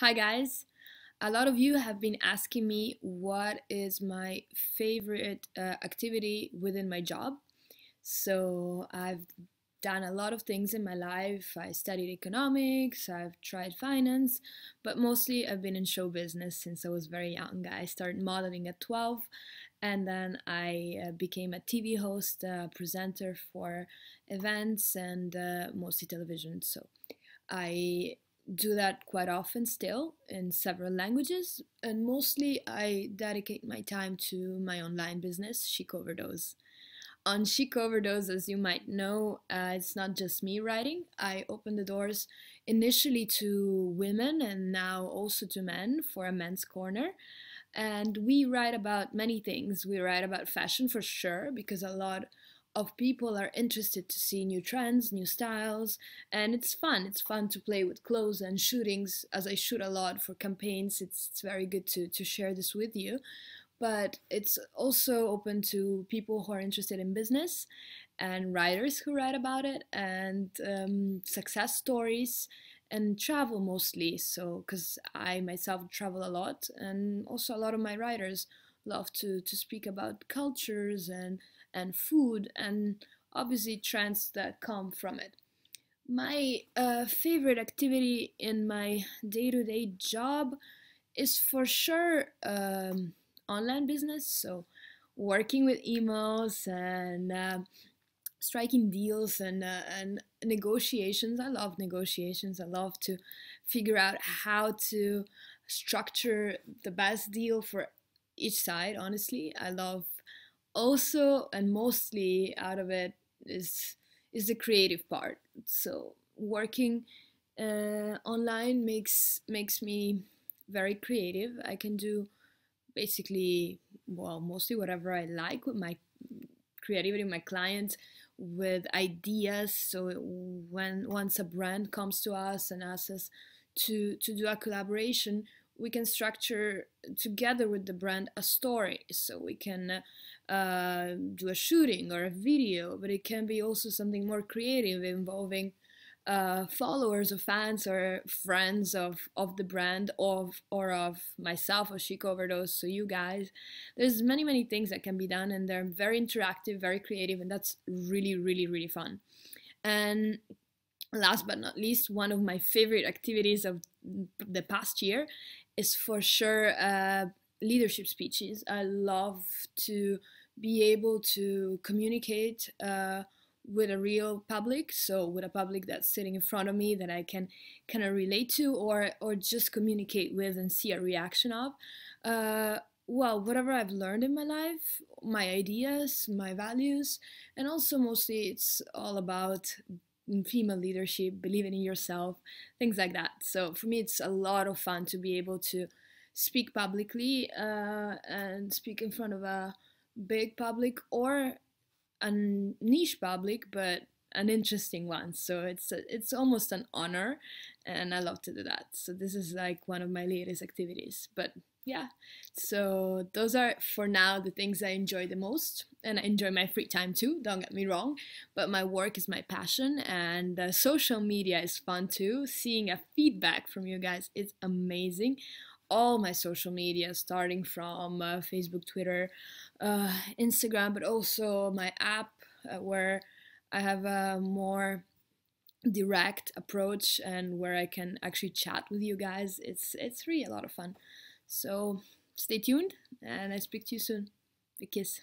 Hi guys. A lot of you have been asking me what is my favorite uh, activity within my job. So I've done a lot of things in my life. I studied economics, I've tried finance, but mostly I've been in show business since I was very young. I started modeling at 12 and then I uh, became a TV host, uh, presenter for events and uh, mostly television. So I do that quite often still in several languages, and mostly I dedicate my time to my online business, Chic Overdose. On Chic Overdose, as you might know, uh, it's not just me writing. I open the doors initially to women and now also to men for a men's corner. And we write about many things. We write about fashion for sure, because a lot of people are interested to see new trends, new styles, and it's fun. It's fun to play with clothes and shootings. As I shoot a lot for campaigns, it's, it's very good to, to share this with you. But it's also open to people who are interested in business and writers who write about it and um, success stories and travel mostly. So, because I myself travel a lot, and also a lot of my writers love to to speak about cultures and and food and obviously trends that come from it. My uh, favorite activity in my day-to-day job is for sure um, online business. So working with emails and uh, striking deals and uh, and negotiations. I love negotiations. I love to figure out how to structure the best deal for each side, honestly. I love also and mostly out of it is is the creative part. So working uh, online makes makes me very creative. I can do basically well mostly whatever I like with my creativity, my clients, with ideas. So when once a brand comes to us and asks us to to do a collaboration, we can structure together with the brand a story so we can uh, do a shooting or a video but it can be also something more creative involving uh, followers or fans or friends of, of the brand of or of myself or Chic Overdose, so you guys. There's many, many things that can be done and they're very interactive, very creative, and that's really, really, really fun. And last but not least, one of my favorite activities of the past year is for sure uh, leadership speeches. I love to be able to communicate uh, with a real public, so with a public that's sitting in front of me that I can kind of relate to or or just communicate with and see a reaction of. Uh, well, whatever I've learned in my life, my ideas, my values, and also mostly it's all about in female leadership, believing in yourself, things like that. So for me, it's a lot of fun to be able to speak publicly uh, and speak in front of a big public or a niche public, but an interesting one. So it's a, it's almost an honor, and I love to do that. So this is like one of my latest activities, but yeah so those are for now the things i enjoy the most and i enjoy my free time too don't get me wrong but my work is my passion and uh, social media is fun too seeing a feedback from you guys is amazing all my social media starting from uh, facebook twitter uh, instagram but also my app uh, where i have a more direct approach and where i can actually chat with you guys it's it's really a lot of fun so stay tuned and I speak to you soon. A kiss.